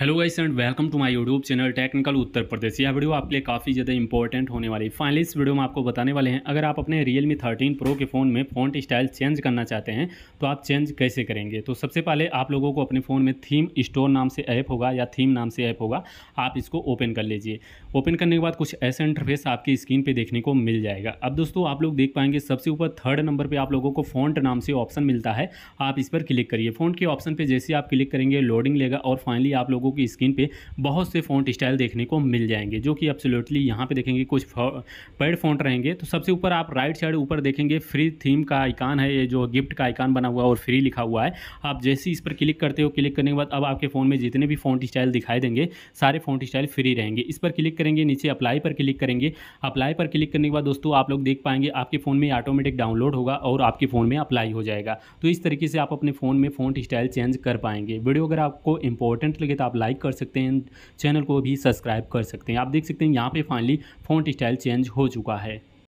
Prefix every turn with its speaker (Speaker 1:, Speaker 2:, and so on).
Speaker 1: hello guys and welcome to my YouTube channel Technical Uttar Pradesh यह video आपके लिए काफ़ी ज़्यादा इंपॉर्टेंट होने वाली है फाइनली इस वीडियो में आपको बताने वाले हैं अगर आप अपने रियल मी थर्टीन प्रो के फ़ोन में फ़ॉन्ट स्टाइल चेंज करना चाहते हैं तो आप चेंज कैसे करेंगे तो सबसे पहले आप लोगों को अपने फ़ोन में थीम स्टोर नाम से ऐप होगा या थीम नाम से ऐप होगा आप इसको ओपन कर लीजिए ओपन करने के बाद कुछ ऐसे इंटरफेस आपकी स्क्रीन पर देखने को मिल जाएगा अब दोस्तों आप लोग देख पाएंगे सबसे ऊपर थर्ड नंबर पर आप लोगों को फ़ॉन्ट नाम से ऑप्शन मिलता है आप इस पर क्लिक करिए फ़ॉन्ट के ऑप्शन पर जैसे आप क्लिक करेंगे लोडिंग लेगा और फाइनली आप लोग लोगों की स्क्रीन पे बहुत से फ़ॉन्ट स्टाइल देखने को मिल जाएंगे जो कि एब्सोल्युटली यहाँ पे देखेंगे कुछ पेड फ़ॉन्ट रहेंगे तो सबसे ऊपर आप राइट साइड ऊपर देखेंगे फ्री थीम का आइकान है ये जो गिफ्ट का आइकान बना हुआ है और फ्री लिखा हुआ है आप जैसे इस पर क्लिक करते हो क्लिक करने के बाद अब आपके फ़ोन में जितने भी फ़ॉन्ट स्टाइल दिखाई देंगे सारे फ़ॉन्ट स्टाइल फ्री रहेंगे इस पर क्लिक करेंगे नीचे अप्लाई पर क्लिक करेंगे अप्लाई पर क्लिक करने के बाद दोस्तों आप लोग देख पाएंगे आपके फ़ोन में ऑटोमेटिक डाउनलोड होगा और आपके फ़ोन में अप्लाई हो जाएगा तो इस तरीके से आप अपने फ़ोन में फ़ोन स्टाइल चेंज कर पाएंगे वीडियो अगर आपको इंपॉर्टेंट लगे तो आप लाइक कर सकते हैं चैनल को भी सब्सक्राइब कर सकते हैं आप देख सकते हैं यहाँ पे फाइनली फ़ॉन्ट स्टाइल चेंज हो चुका है